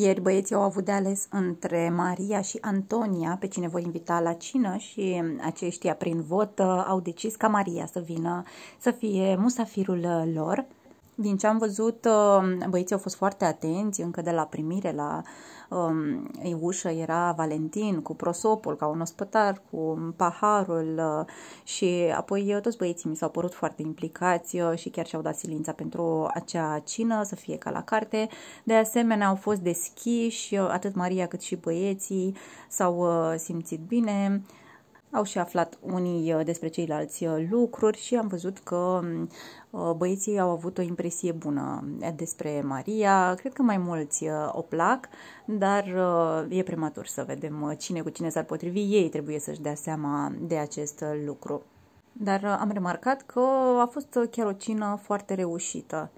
Ieri băieții au avut de ales între Maria și Antonia, pe cine voi invita la cină și aceștia prin vot uh, au decis ca Maria să vină să fie musafirul uh, lor. Din ce am văzut, uh, băieții au fost foarte atenți încă de la primire la um, ușă era Valentin cu prosopul ca un ospătar, cu paharul uh, și apoi uh, toți băieții mi s-au părut foarte implicați și chiar și-au dat silința pentru acea cină să fie ca la carte. De asemenea au fost deschiși, atât Maria cât și băieții s-au simțit bine. Au și aflat unii uh, despre ceilalți uh, lucruri și am văzut că um, uh, băieții au avut o impresie bună despre Maria. Cred că mai mulți o plac, dar e prematur să vedem cine cu cine s-ar potrivi. Ei trebuie să-și dea seama de acest lucru. Dar am remarcat că a fost chiar o cină foarte reușită.